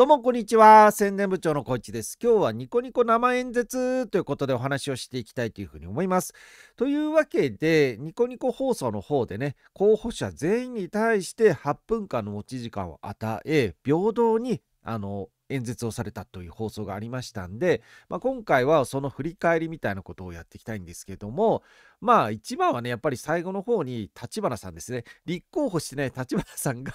どうもこんにちは宣伝部長のい市です今日はニコニコ生演説ということでお話をしていきたいというふうに思いますというわけでニコニコ放送の方でね候補者全員に対して8分間の持ち時間を与え平等にあの演説をされたという放送がありましたんで、まあ、今回はその振り返りみたいなことをやっていきたいんですけどもまあ一番はねやっぱり最後の方に立花さんですね立候補してない立花さんが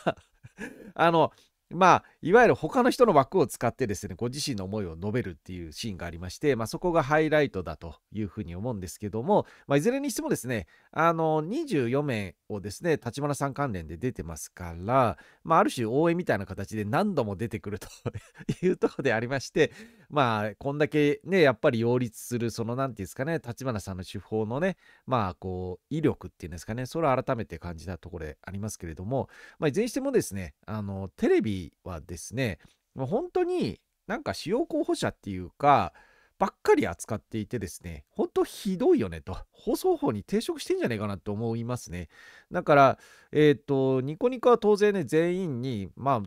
あのまあ、いわゆる他の人の枠を使ってですね、ご自身の思いを述べるっていうシーンがありまして、まあ、そこがハイライトだというふうに思うんですけども、まあ、いずれにしてもですね、あの、24名をですね、立花さん関連で出てますから、まあ、ある種応援みたいな形で何度も出てくると いうところでありまして、まあ、こんだけね、やっぱり擁立する、その、何て言うんですかね、立花さんの手法のね、まあ、こう、威力っていうんですかね、それを改めて感じたところでありますけれども、まあ、いずれにしてもですね、あの、テレビはですね本当になんか主要候補者っていうかばっかり扱っていてですね、ほんとひどいよねと、放送法に抵触してんじゃねえかなと思いますね。だから、えっ、ー、と、ニコニコは当然ね、全員に、ま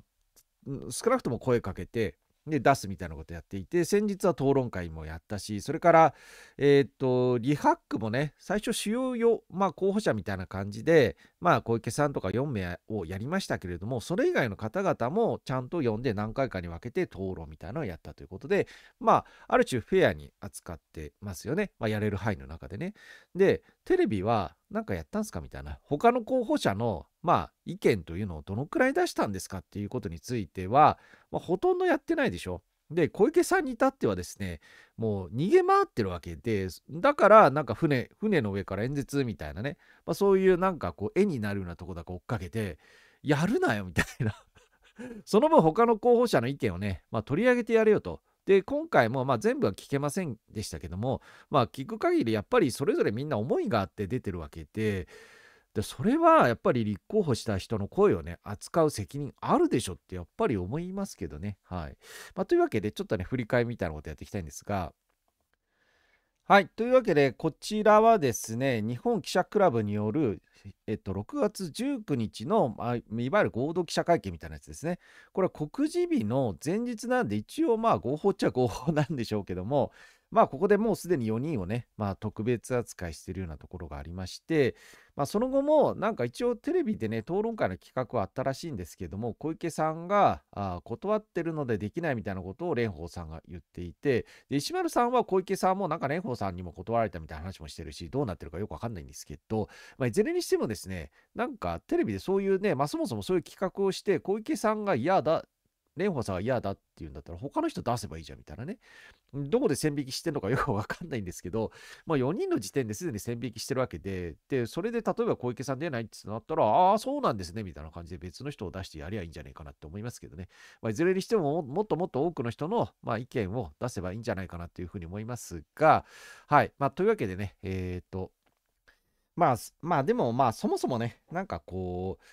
あ、少なくとも声かけて、で出すみたいなことやっていて先日は討論会もやったしそれからえっとリハックもね最初主要よまあ候補者みたいな感じでまあ小池さんとか4名をやりましたけれどもそれ以外の方々もちゃんと呼んで何回かに分けて討論みたいなのをやったということでまあある種フェアに扱ってますよねまあやれる範囲の中でねでテレビはなんかやったんすかみたいな他の候補者のまあ意見というのをどのくらい出したんですかっていうことについては、まあ、ほとんどやってないでしょ。で小池さんに至ってはですねもう逃げ回ってるわけでだからなんか船船の上から演説みたいなね、まあ、そういうなんかこう絵になるようなとこだけ追っかけてやるなよみたいな その分他の候補者の意見をね、まあ、取り上げてやれよとで今回もまあ全部は聞けませんでしたけどもまあ聞く限りやっぱりそれぞれみんな思いがあって出てるわけで。でそれはやっぱり立候補した人の声をね扱う責任あるでしょってやっぱり思いますけどね。はいまあ、というわけでちょっとね振り返りみたいなことやっていきたいんですがはい。というわけで、こちらはですね、日本記者クラブによる、えっと、6月19日の、まあ、いわゆる合同記者会見みたいなやつですね。これは告示日の前日なんで、一応まあ合法っちゃ合法なんでしょうけども、まあ、ここでもうすでに4人をね、まあ、特別扱いしているようなところがありまして、まあ、その後も、なんか一応テレビでね、討論会の企画はあったらしいんですけども、小池さんがあ断ってるのでできないみたいなことを蓮舫さんが言っていて、で石丸さんは小池さんも、なんか蓮舫さんにも断られたみたいな話もしてるし、どうなってるかよくわかんないんですけど、まあ、いずれにしてもですね、なんかテレビでそういうね、まあ、そもそもそういう企画をして、小池さんが嫌だ、蓮舫さんが嫌だって言うんだったら、他の人出せばいいじゃんみたいなね。どこで線引きしてるのかよく わかんないんですけど、まあ4人の時点ですでに線引きしてるわけで、で、それで例えば小池さん出ないってなったら、ああ、そうなんですね、みたいな感じで別の人を出してやりゃいいんじゃないかなって思いますけどね。まあ、いずれにしてももっともっと多くの人の、まあ、意見を出せばいいんじゃないかなというふうに思いますが、はい。まあ、というわけでね、えっ、ー、と、まあ、まあでもまあそもそもね、なんかこう、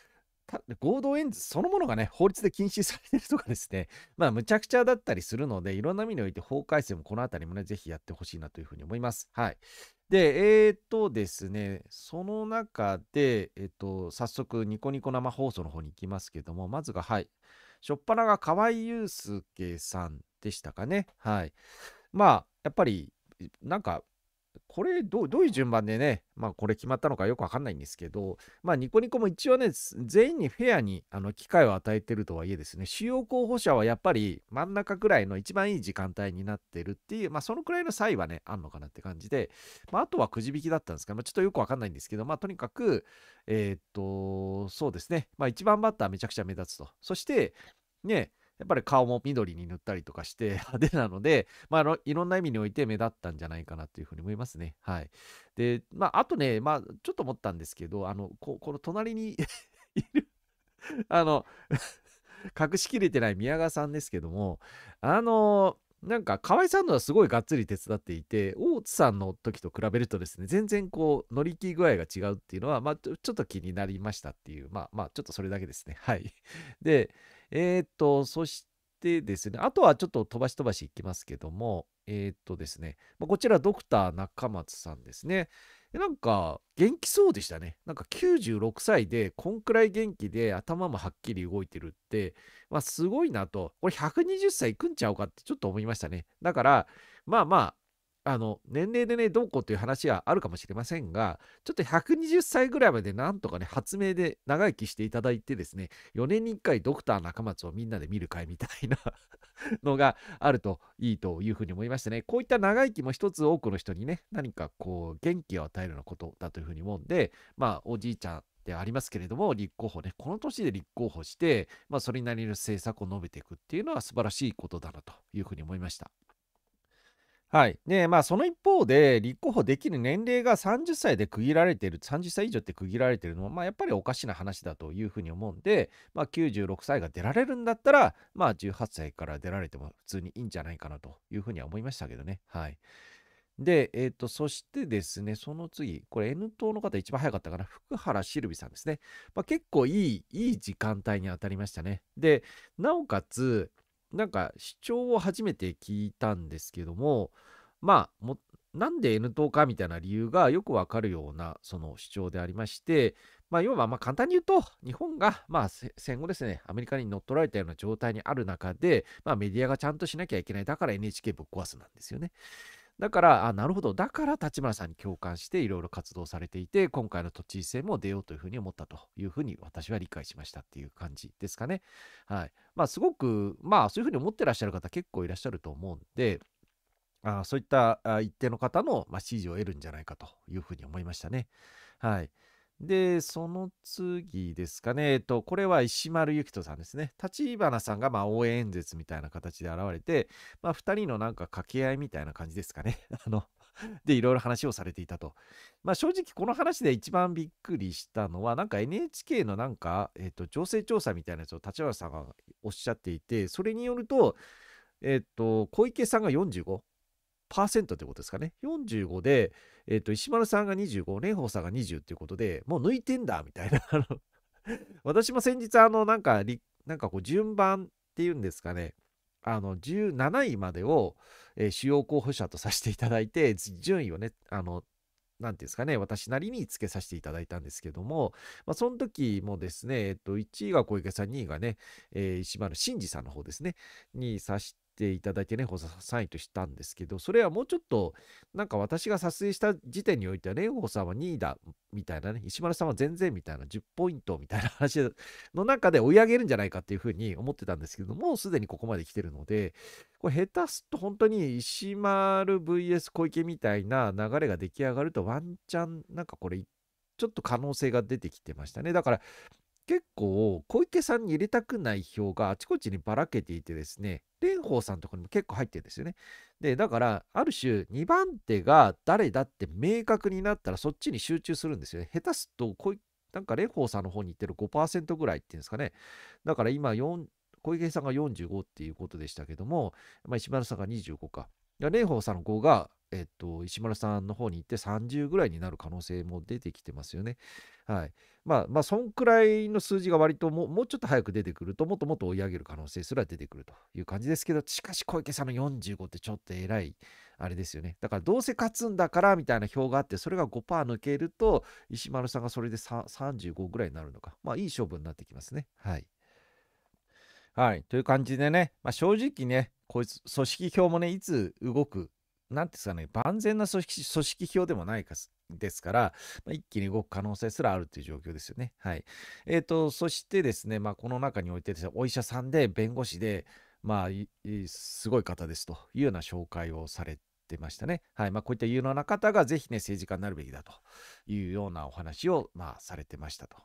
合同演説そのものがね、法律で禁止されてるとかですね、まあ、むちゃくちゃだったりするので、いろんな意味において法改正もこのあたりもね、ぜひやってほしいなというふうに思います。はい。で、えっ、ー、とですね、その中で、えっ、ー、と、早速、ニコニコ生放送の方に行きますけども、まずが、はい。しょっぱなが河合祐介さんでしたかね。はい。まあ、やっぱり、なんか、これど、どういう順番でね、まあ、これ決まったのかよくわかんないんですけど、まあ、ニコニコも一応ね、全員にフェアにあの機会を与えてるとはいえですね、主要候補者はやっぱり真ん中くらいの一番いい時間帯になってるっていう、まあ、そのくらいの差異はね、あんのかなって感じで、まあ、あとはくじ引きだったんですど、まあ、ちょっとよくわかんないんですけど、まあ、とにかく、えー、っと、そうですね、まあ、一番バッターめちゃくちゃ目立つと。そして、ね、やっぱり顔も緑に塗ったりとかして 派手なので、まあ、いろんな意味において目立ったんじゃないかなというふうに思いますね。はい。で、まあ、あとね、まあ、ちょっと思ったんですけど、あの、ここの隣に いるあの 隠しきれてない宮川さんですけども、あのなんか河合さんのはすごいがっつり手伝っていて大津さんの時と比べるとですね全然こう乗り気具合が違うっていうのは、まあ、ちょっと気になりましたっていうまあまあちょっとそれだけですねはいでえー、っと、そしてですね、あとはちょっと飛ばし飛ばしいきますけども、えー、っとですね、まあ、こちらドクター中松さんですね。なんか元気そうでしたね。なんか96歳でこんくらい元気で頭もはっきり動いてるって、まあすごいなと、これ120歳いくんちゃうかってちょっと思いましたね。だから、まあまあ、あの、年齢でね、どうこうという話はあるかもしれませんが、ちょっと120歳ぐらいまでなんとかね、発明で長生きしていただいてですね、4年に1回ドクター中松をみんなで見る会みたいな のがあるといいというふうに思いましてね、こういった長生きも一つ多くの人にね、何かこう、元気を与えるようなことだというふうに思うんで、まあ、おじいちゃん、でありますけれども、立候補ね、この年で立候補して、まあ、それなりの政策を述べていくっていうのは素晴らしいことだなというふうに思いました。はい。で、まあ、その一方で、立候補できる年齢が30歳で区切られている、30歳以上って区切られているのは、まあ、やっぱりおかしな話だというふうに思うんで、まあ、96歳が出られるんだったら、まあ、18歳から出られても普通にいいんじゃないかなというふうには思いましたけどね。はい。で、えっ、ー、と、そしてですね、その次、これ N 党の方一番早かったかな、福原しるびさんですね。まあ、結構いい、いい時間帯に当たりましたね。で、なおかつ、なんか主張を初めて聞いたんですけどもまあもなんで N 党かみたいな理由がよくわかるようなその主張でありまして、まあ、要はま簡単に言うと日本がまあ戦後ですねアメリカに乗っ取られたような状態にある中で、まあ、メディアがちゃんとしなきゃいけないだから NHK ぶっ壊すなんですよね。だから、あ、なるほど。だから立花さんに共感していろいろ活動されていて、今回の都知事選も出ようというふうに思ったというふうに私は理解しましたっていう感じですかね。はい。まあ、すごく、まあ、そういうふうに思ってらっしゃる方結構いらっしゃると思うんで、あそういった一定の方の、ま支持を得るんじゃないかというふうに思いましたね。はい。で、その次ですかね、えっと、これは石丸ゆきとさんですね。立花さんがまあ応援演説みたいな形で現れて、まあ、2人のなんか掛け合いみたいな感じですかね。あの、で、いろいろ話をされていたと。まあ、正直、この話で一番びっくりしたのは、なんか NHK のなんか、えっと、情勢調査みたいなやつを立花さんがおっしゃっていて、それによると、えっと、小池さんが45。45%ってことですかね。45で、えー、と、石丸さんが25、蓮舫さんが20っていうことで、もう抜いてんだ、みたいな。私も先日、あの、なんか、なんかこう、順番っていうんですかね。あの、17位までを、えー、主要候補者とさせていただいて、順位をね、あの、なんていうんですかね、私なりにつけさせていただいたんですけども、まあ、その時もですね、えっと、1位が小池さん、2位がね、えー、石丸慎二さんの方ですね、にさして、ていただいてね、保佐さん位としたんですけど、それはもうちょっと、なんか私が撮影した時点においては、蓮舫さんは2位だ、みたいなね、石丸さんは全然みたいな、10ポイントみたいな話の中で追い上げるんじゃないかっていうふうに思ってたんですけど、もうすでにここまで来てるので、これ下手すと本当に石丸 VS 小池みたいな流れが出来上がると、ワンチャン、なんかこれ、ちょっと可能性が出てきてましたね。だから、結構小池さんに入れたくない票があちこちにばらけていてですね、蓮舫さんとかにも結構入ってるんですよね。で、だからある種2番手が誰だって明確になったらそっちに集中するんですよね。下手すと小なんか蓮舫さんの方に行ってる5%ぐらいっていうんですかね。だから今4、小池さんが45っていうことでしたけども、まあ、石丸さんが25か。蓮舫さんの5が、えっと、石丸さんの方に行って30ぐらいになる可能性も出てきてますよね。はい。まあ、まあ、そんくらいの数字が割とももうちょっと早く出てくると、もっともっと追い上げる可能性すら出てくるという感じですけど、しかし小池さんの45ってちょっと偉い、あれですよね。だからどうせ勝つんだからみたいな表があって、それが5%抜けると、石丸さんがそれで35ぐらいになるのか。まあ、いい勝負になってきますね。はい。はい。という感じでね、まあ、正直ね、こいつ、組織票もね、いつ動くなんですかね、万全な組織組織票でもないかですから、まあ、一気に動く可能性すらあるという状況ですよね。はい。えっ、ー、と、そしてですね、まあ、この中においてですね、お医者さんで弁護士で、まあ、すごい方ですというような紹介をされて、ましたね。はい。まあ、こういった有能な方がぜひね、政治家になるべきだというようなお話を、まあ、されてましたと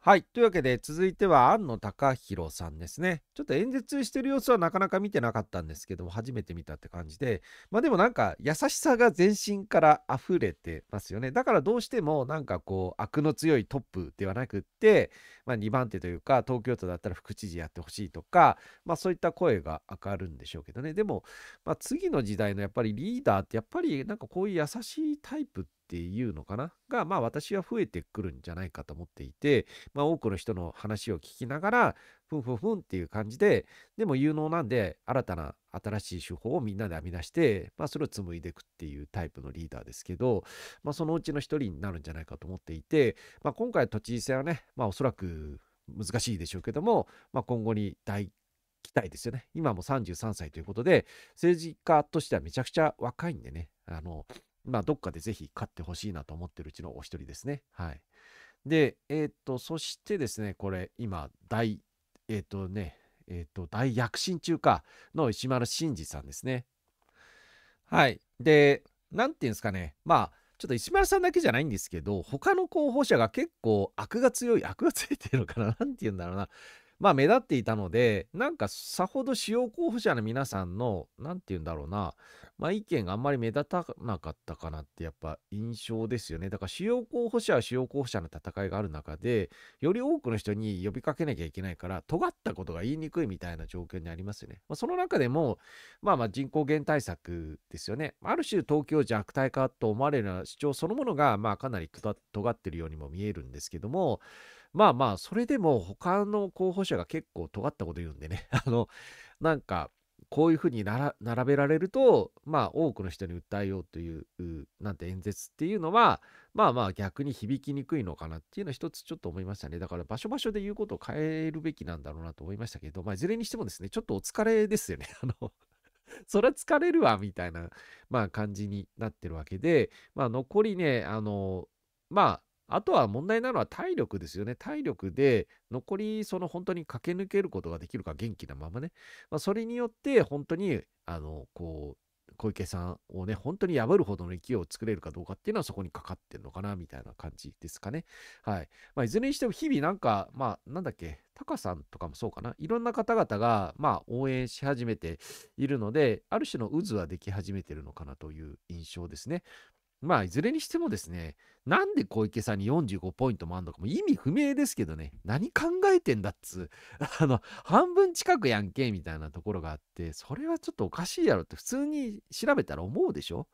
はい。というわけで、続いては、庵野隆弘さんですね。ちょっと演説してる様子はなかなか見てなかったんですけども、初めて見たって感じで、まあでもなんか、優しさが全身から溢れてますよね。だからどうしても、なんかこう、悪の強いトップではなくって、まあ2番手というか、東京都だったら副知事やってほしいとか、まあそういった声が上がるんでしょうけどね。でも、まあ次の時代のやっぱりリーダーって、やっぱりなんかこういう優しいタイプって、っていうのかなが、まあ私は増えてくるんじゃないかと思っていて、まあ多くの人の話を聞きながら、ふんふんふんっていう感じで、でも有能なんで新たな新しい手法をみんなで編み出して、まあそれを紡いでいくっていうタイプのリーダーですけど、まあそのうちの一人になるんじゃないかと思っていて、まあ今回都知事選はね、まあおそらく難しいでしょうけども、まあ今後に大期待ですよね。今も33歳ということで、政治家としてはめちゃくちゃ若いんでね、あの、まあ、どっかでぜひ買ってほしいなと思ってるうちのお一人ですね。はい。で、えっ、と、そしてですね、これ、今、大、えっ、とね、えっ、と、大躍進中か、の石丸真二さんですね。はい。で、なんていうんですかね、まあ、ちょっと石丸さんだけじゃないんですけど、他の候補者が結構悪が強い、悪がついてるのかな、なんて言うんだろうな、まあ目立っていたので、なんかさほど主要候補者の皆さんの、なんて言うんだろうな、まあ意見があんまり目立たなかったかなってやっぱ印象ですよね。だから主要候補者は主要候補者の戦いがある中で、より多くの人に呼びかけなきゃいけないから、尖ったことが言いにくいみたいな状況にありますよね。まあ、その中でも、まあまあ人口減対策ですよね。ある種東京弱体化と思われるような主張そのものが、まあかなり尖ってるようにも見えるんですけども、まあまあ、それでも他の候補者が結構尖ったこと言うんでね、あの、なんか、こういうふうに並べられると、まあ、多くの人に訴えようという、なんて演説っていうのは、まあまあ、逆に響きにくいのかなっていうのは一つちょっと思いましたね。だから、場所場所で言うことを変えるべきなんだろうなと思いましたけど、まあ、いずれにしてもですね、ちょっとお疲れですよね。あの それは疲れるわ、みたいな、まあ、感じになってるわけで、まあ、残りね、あの、まあ、あとは問題なのは体力ですよね。体力で残りその本当に駆け抜けることができるか元気なままね。まあ、それによって本当にあのこう小池さんをね本当に破るほどの勢いを作れるかどうかっていうのはそこにかかってるのかなみたいな感じですかね。はい。まあ、いずれにしても日々なんかまあなんだっけタカさんとかもそうかな。いろんな方々が、まあ、応援し始めているので、ある種の渦はでき始めてるのかなという印象ですね。まあ、いずれにしてもですね、なんで小池さんに45ポイントもあんのかも意味不明ですけどね、何考えてんだっつ あの、半分近くやんけ、みたいなところがあって、それはちょっとおかしいやろって普通に調べたら思うでしょ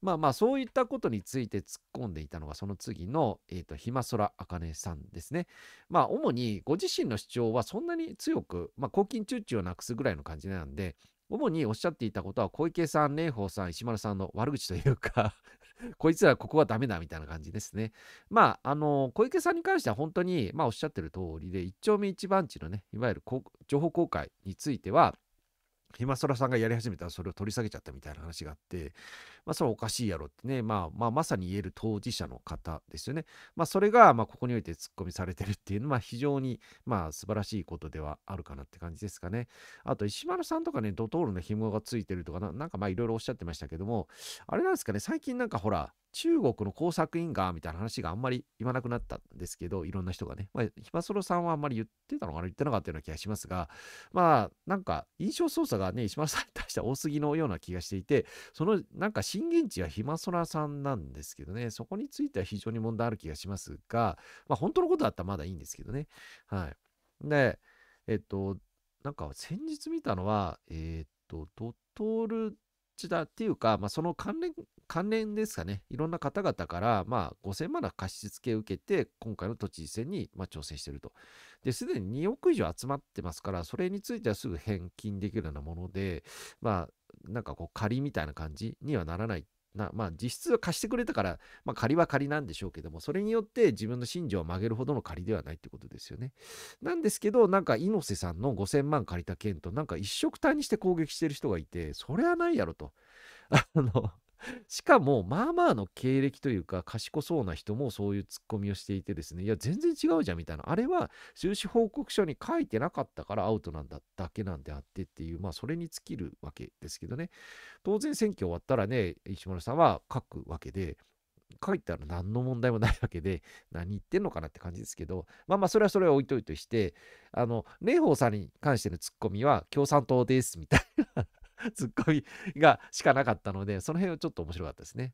まあまあ、そういったことについて突っ込んでいたのが、その次の、えっ、ー、と、ひまそらあかねさんですね。まあ、主にご自身の主張はそんなに強く、まあ、抗菌中中をなくすぐらいの感じなんで、主におっしゃっていたことは、小池さん、蓮舫さん、石丸さんの悪口というか こいつらここはダメだみたいな感じですね。まあ、あの、小池さんに関しては本当に、まあおっしゃってる通りで、一丁目一番地のね、いわゆる情報公開については、暇らさんがやり始めたらそれを取り下げちゃったみたいな話があって、まあ、それはおかしいやろってね、まあ、まあ、まさに言える当事者の方ですよね。まあ、それが、まあ、ここにおいて突っ込みされてるっていうのは、非常に、まあ、素晴らしいことではあるかなって感じですかね。あと、石丸さんとかね、ドトールの紐がついてるとかな、なんかまあ、いろいろおっしゃってましたけども、あれなんですかね、最近なんかほら、中国の工作員が、みたいな話があんまり言わなくなったんですけど、いろんな人がね。まあ、ひまそろさんはあんまり言ってたのかな言ってなかったような気がしますが、まあ、なんか、印象操作がね、石丸さんに対して多すぎのような気がしていて、その、なんか震源地はひまそらさんなんですけどね、そこについては非常に問題ある気がしますが、まあ、本当のことだったらまだいいんですけどね。はい。で、えっと、なんか先日見たのは、えっと、ドトールちだっていうか、まあ、その関連、関連ですかね、いろんな方々から、まあ、5000万の貸し付けを受けて、今回の都知事選に、まあ、挑戦していると。で、すでに2億以上集まってますから、それについてはすぐ返金できるようなもので、まあ、なんかこう、仮みたいな感じにはならないなまあ実質貸してくれたから、まあ、借りは借りなんでしょうけどもそれによって自分の信条を曲げるほどの借りではないってことですよねなんですけどなんか猪瀬さんの5000万借りた件となんか一色単にして攻撃してる人がいてそれはないやろとあの しかも、まあまあの経歴というか、賢そうな人もそういうツッコミをしていてですね、いや、全然違うじゃんみたいな、あれは収支報告書に書いてなかったからアウトなんだだけなんであってっていう、まあ、それに尽きるわけですけどね、当然選挙終わったらね、石村さんは書くわけで、書いたら何の問題もないわけで、何言ってんのかなって感じですけど、まあまあ、それはそれは置いといてして、あの、蓮舫さんに関してのツッコミは共産党ですみたいな ツッコミがしかなかったので、その辺はちょっと面白かったですね。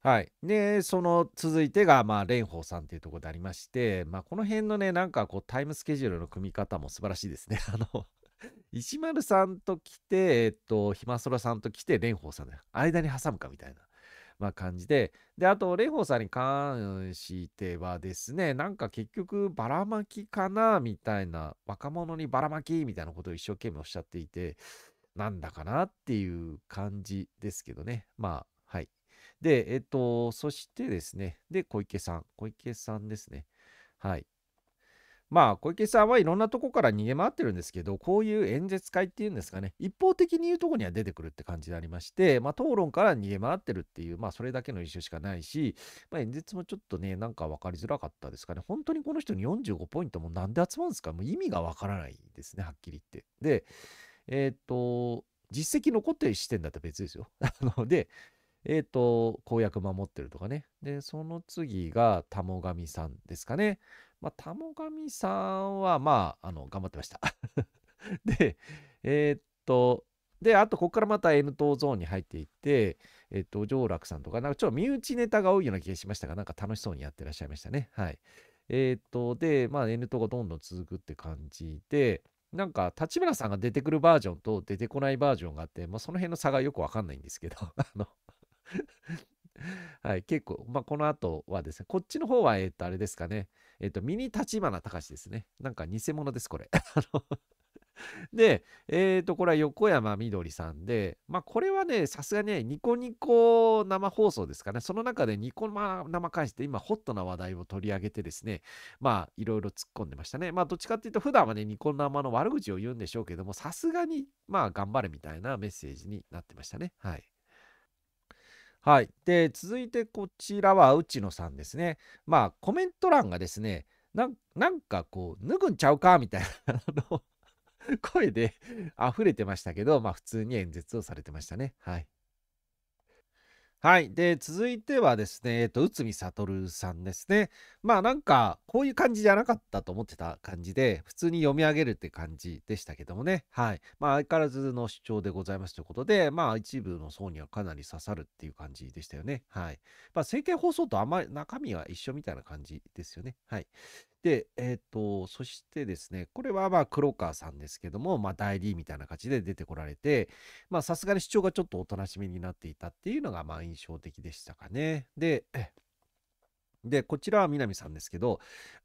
はい。で、その続いてが、まあ、蓮舫さんというところでありまして、まあ、この辺のね、なんかこう、タイムスケジュールの組み方も素晴らしいですね。あの、石丸さんと来て、えっと、ひまそらさんと来て、蓮舫さんで、間に挟むかみたいな、まあ、感じで、で、あと、蓮舫さんに関してはですね、なんか結局、ばらまきかな、みたいな、若者にばらまきみたいなことを一生懸命おっしゃっていて、なんだかなっていう感じですけどね。まあ、はい。で、えっと、そしてですね、で、小池さん。小池さんですね。はい。まあ、小池さんはいろんなとこから逃げ回ってるんですけど、こういう演説会っていうんですかね、一方的に言うとこには出てくるって感じでありまして、まあ、討論から逃げ回ってるっていう、まあ、それだけの一緒しかないし、まあ、演説もちょっとね、なんか分かりづらかったですかね。本当にこの人に45ポイントもなんで集まるんですかもう意味が分からないですね、はっきり言って。で、えっ、ー、と、実績残ってる視点だったら別ですよ。な ので、えっ、ー、と、公約守ってるとかね。で、その次が、たもがみさんですかね。まあ、たもがみさんは、まあ、あの、頑張ってました。で、えっ、ー、と、で、あと、ここからまた N 等ゾーンに入っていって、えっ、ー、と、上楽さんとか、なんかちょっと身内ネタが多いような気がしましたが、なんか楽しそうにやってらっしゃいましたね。はい。えっ、と、で、まあ、N 等がどんどん続くって感じで、なんか、立花さんが出てくるバージョンと出てこないバージョンがあって、まあ、その辺の差がよくわかんないんですけど、あの はい、結構、まあ、この後はですね、こっちの方は、えっ、と、あれですかね、えっ、と、ミニ立花隆ですね。なんか偽物です、これ。あので、えっ、ー、と、これは横山みどりさんで、まあ、これはね、さすがね、ニコニコ生放送ですかね、その中でニコ生返して、今、ホットな話題を取り上げてですね、まあ、いろいろ突っ込んでましたね。まあ、どっちかっていうと、普段はね、ニコ生の悪口を言うんでしょうけども、さすがに、まあ、頑張れみたいなメッセージになってましたね。はい。はい。で、続いてこちらは内野さんですね。まあ、コメント欄がですね、ななんかこう、脱ぐんちゃうかみたいな、あの、声で溢れてましたけど、まあ普通に演説をされてましたね。はい。はい。で、続いてはですね、えっと、内海悟さんですね。まあなんか、こういう感じじゃなかったと思ってた感じで、普通に読み上げるって感じでしたけどもね。はい。まあ相変わらずの主張でございますということで、まあ一部の層にはかなり刺さるっていう感じでしたよね。はい。まあ政見放送とあんまり中身は一緒みたいな感じですよね。はい。で、えっ、ー、と、そしてですね、これはまあ黒川さんですけども、まあ代理みたいな感じで出てこられて、まあさすがに主張がちょっとおとなしめになっていたっていうのがまあ印象的でしたかね。で、で、こちらは南さんですけど、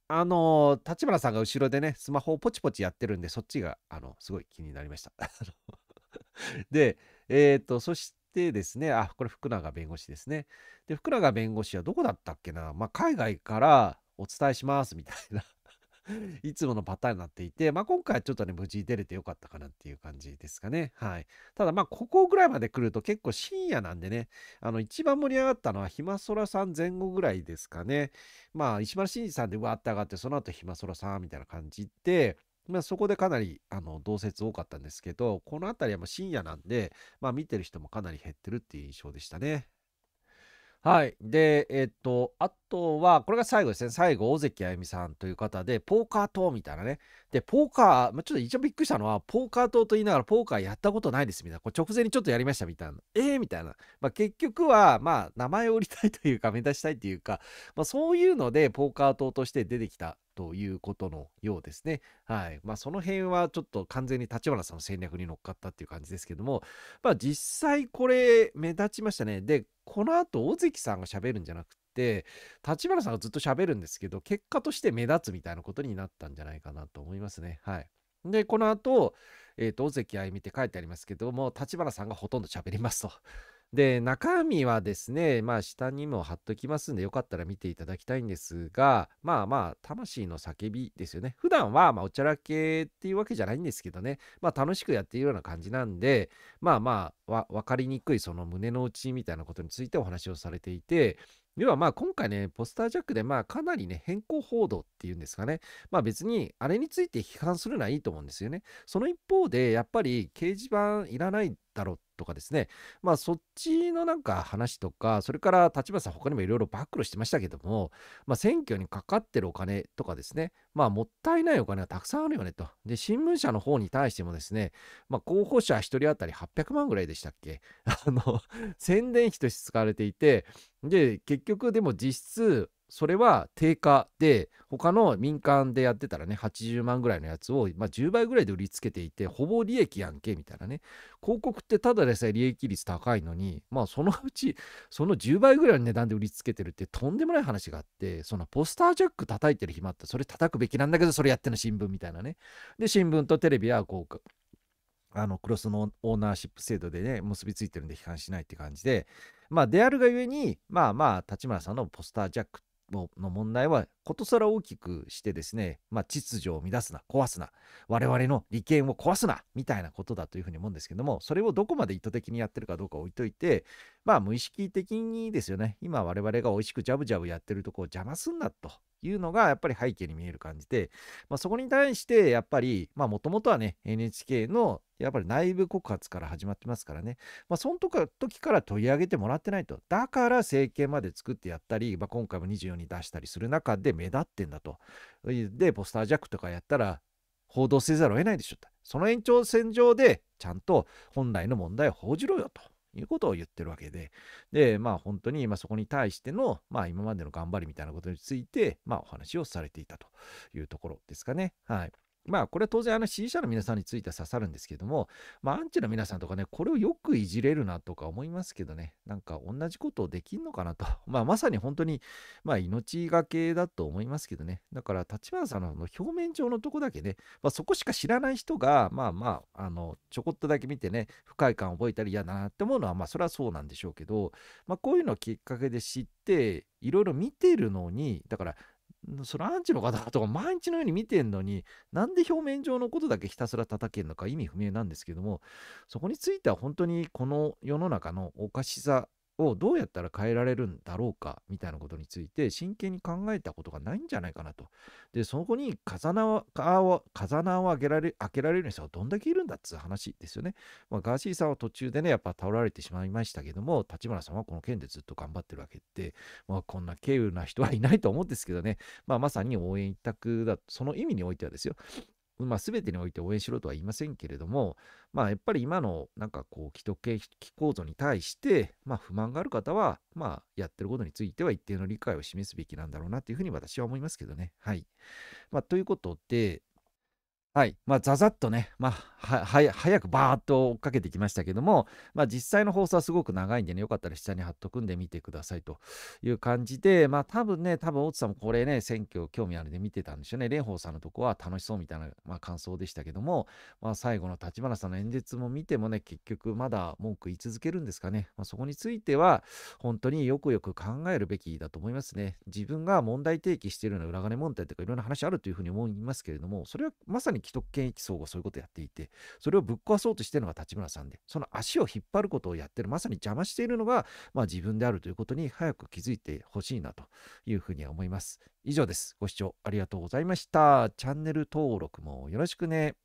あの、立花さんが後ろでね、スマホをポチポチやってるんで、そっちが、あの、すごい気になりました。で、えっ、ー、と、そして、ですね、あ、これ福永弁護士ですね。で、福永弁護士はどこだったっけなまあ、海外から、お伝えしますみたいな いつものパターンになっていて、まあ、今回ちょっとね、無事出れてよかったかなっていう感じですかね。はい。ただ、まあ、ここぐらいまで来ると結構深夜なんでね、あの、一番盛り上がったのは、ひまそらさん前後ぐらいですかね。まあ、石丸慎二さんでわーって上がって、その後ひまそらさんみたいな感じで、まあ、そこでかなりあの同説多かったんですけど、この辺りはもう深夜なんで、まあ、見てる人もかなり減ってるっていう印象でしたね。はい。で、えっと、あとは、これが最後ですね。最後、大関あゆみさんという方で、ポーカー党みたいなね。で、ポーカー、まあ、ちょっと一応びっくりしたのは、ポーカー党と言いながら、ポーカーやったことないですみたいな。これ直前にちょっとやりましたみたいな。えー、みたいな。まあ、結局は、まあ、名前を売りたいというか、目指したいというか、まあ、そういうので、ポーカー党として出てきたということのようですね。はい。まあ、その辺はちょっと完全に立花さんの戦略に乗っかったっていう感じですけども、まあ、実際これ目立ちましたね。で、この後、尾関さんが喋るんじゃなくて、立花さんがずっと喋るんですけど、結果として目立つみたいなことになったんじゃないかなと思いますね。はい。で、この後、えっ、ー、と、尾関歩みって書いてありますけども、立花さんがほとんど喋りますと。で、中身はですね、まあ下にも貼っときますんで、よかったら見ていただきたいんですが、まあまあ、魂の叫びですよね。普段は、まおちゃらけっていうわけじゃないんですけどね、まあ楽しくやっているような感じなんで、まあまあ、わかりにくいその胸の内みたいなことについてお話をされていて、要はまあ今回ね、ポスタージャックでまあかなりね、変更報道っていうんですかね。まあ別にあれについて批判するのはいいと思うんですよね。その一方で、やっぱり掲示板いらないだろうとかですね。まあそっちのなんか話とか、それから立花さん他にもいろいろ暴露してましたけども、まあ選挙にかかってるお金とかですね、まあもったいないお金がたくさんあるよねと。で、新聞社の方に対してもですね、まあ候補者1人当たり800万ぐらいでしたっけ あの、宣伝費として使われていて、で、結局でも実質、それは定価で他の民間でやってたらね80万ぐらいのやつを、まあ、10倍ぐらいで売りつけていてほぼ利益やんけみたいなね広告ってただでさえ利益率高いのにまあそのうちその10倍ぐらいの値段で売りつけてるってとんでもない話があってそのポスタージャック叩いてる暇あったそれ叩くべきなんだけどそれやっての新聞みたいなねで新聞とテレビはこうあのクロスのオーナーシップ制度でね結びついてるんで批判しないって感じでまあであるがゆえにまあまあ立村さんのポスタージャックっての問題はことさら大きくしてですね、まあ、秩序を乱すな、壊すな、我々の利権を壊すな、みたいなことだというふうに思うんですけども、それをどこまで意図的にやってるかどうか置いといて、まあ無意識的にですよね、今我々が美味しくジャブジャブやってるとこを邪魔すんなというのがやっぱり背景に見える感じで、まあ、そこに対してやっぱりもともとはね NHK のやっぱり内部告発から始まってますからね、まあ、その時から取り上げてもらってないとだから政権まで作ってやったり、まあ、今回も24に出したりする中で目立ってんだとでポスタージャックとかやったら報道せざるを得ないでしょとその延長線上でちゃんと本来の問題を報じろよということを言ってるわけで、で、まあ本当に、まあそこに対しての、まあ今までの頑張りみたいなことについて、まあお話をされていたというところですかね。はい。まあこれは当然あの支持者の皆さんについては刺さるんですけども、まあアンチの皆さんとかね、これをよくいじれるなとか思いますけどね、なんか同じことをできんのかなと、まあまさに本当に、まあ命がけだと思いますけどね、だから立花さんの表面上のとこだけね、まあそこしか知らない人が、まあまあ、あの、ちょこっとだけ見てね、不快感を覚えたり嫌だなって思うのは、まあそれはそうなんでしょうけど、まあこういうのをきっかけで知って、いろいろ見てるのに、だからそのアンチの方とか毎日のように見てんのに、なんで表面上のことだけひたすら叩けるのか意味不明なんですけども、そこについては本当にこの世の中のおかしさをどうやったら変えられるんだろうかみたいなことについて真剣に考えたことがないんじゃないかなと。で、そこに風穴を風穴を開けられ開けられる人はどんだけいるんだっつう話ですよね。まあ、ガーシーさんは途中でね、やっぱ倒られてしまいましたけども、立花さんはこの件でずっと頑張ってるわけで、まあ、こんな軽有な人はいないと思うんですけどね、まあ、まさに応援一択だ、その意味においてはですよ。まあ、全てにおいて応援しろとは言いませんけれども、まあ、やっぱり今のなんかこう既得権益構造に対して、まあ、不満がある方は、まあ、やってることについては一定の理解を示すべきなんだろうなというふうに私は思いますけどね。はいまあ、ということで、はい。まあ、ざざっとね、まあ、は、は早くバーっと追っかけてきましたけども、まあ、実際の放送はすごく長いんでね、よかったら下に貼っとくんで見てくださいという感じで、まあ、多分ね、多分、大津さんもこれね、選挙興味あるんで見てたんでしょうね。蓮舫さんのとこは楽しそうみたいな、まあ、感想でしたけども、まあ、最後の立花さんの演説も見てもね、結局、まだ文句言い続けるんですかね。まあ、そこについては、本当によくよく考えるべきだと思いますね。自分が問題提起しているような裏金問題とか、いろんな話あるというふうに思いますけれども、それはまさに既得権益層がそういうことをやっていて、それをぶっ壊そうとしているのが立村さんで、その足を引っ張ることをやっている、まさに邪魔しているのが、まあ、自分であるということに早く気づいてほしいなというふうに思います。以上です。ご視聴ありがとうございました。チャンネル登録もよろしくね。